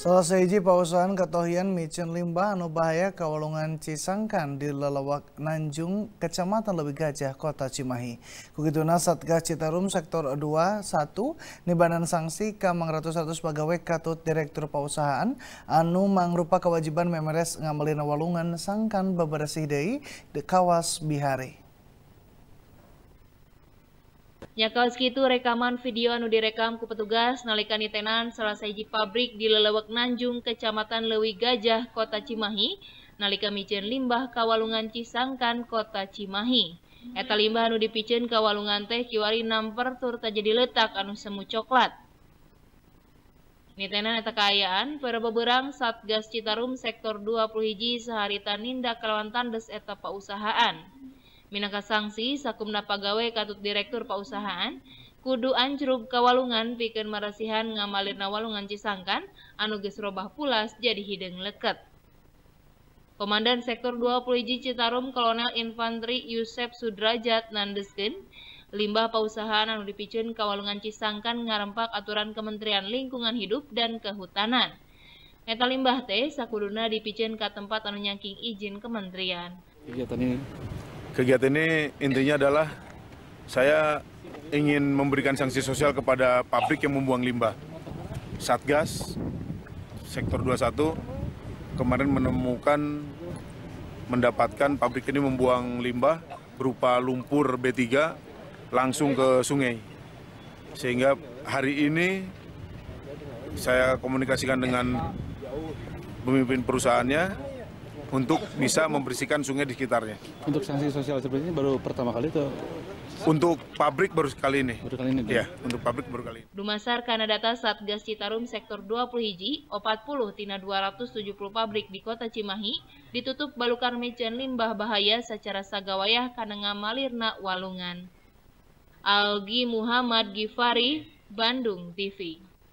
Selesai pausan ketohian micin limbah anu bahaya kawalungan Cisangkan di lelawak Nanjung, Kecamatan Lebih Gajah, Kota Cimahi. Kukituna Satgas Citarum Sektor 21 nibanan sanksi kamang ratus-ratus pegawai katut Direktur Pausahaan, anu mangrupa kewajiban memeres ngamelin walungan sangkan bebersih dei de kawas bihari. Nyakaoski itu rekaman video anu direkam ku petugas nalikan tenan salah saiji pabrik di lelewek Nanjung, Kecamatan Lewi Gajah, Kota Cimahi, nalika micin limbah kawalungan Cisangkan, Kota Cimahi. Eta limbah anu dipicin kawalungan teh kiwari namper tur jadi letak anu semu coklat. Nitenan eta kaayaan Satgas Citarum Sektor 20 hiji sehari nindak kelawan tandes eta pausahaan. Minangka sanksi sakumna pagawe katut direktur pausahaan, kudu ancrub kawalungan pikeun marasihan ngamalirna walungan Cisangkan anu geus robah pulas jadi hideung leket. Komandan Sektor 20 Citarum Kolonel Infanteri Yusef Sudrajat nandeskeun limbah pausahaan anu dipicun kawalungan Cisangkan ngarempak aturan Kementerian Lingkungan Hidup dan Kehutanan. Eta limbah teh sakuduna dipicun ka tempat anu nyangking izin kementerian. Kegiatan ini Kegiatan ini intinya adalah saya ingin memberikan sanksi sosial kepada pabrik yang membuang limbah. Satgas sektor 21 kemarin menemukan mendapatkan pabrik ini membuang limbah berupa lumpur B3 langsung ke sungai. Sehingga hari ini saya komunikasikan dengan pemimpin perusahaannya untuk bisa membersihkan sungai di sekitarnya. Untuk sanksi sosial seperti ini baru pertama kali itu untuk pabrik baru sekali ini. Baru kali ini. Iya, untuk pabrik baru kali ini. Dumasar karena data Satgas Citarum sektor 20 hiji, 40 tina 270 pabrik di Kota Cimahi ditutup balukan mejen limbah bahaya secara sagawayah karena ngamalirna walungan. Algi Muhammad Gifari, Bandung TV.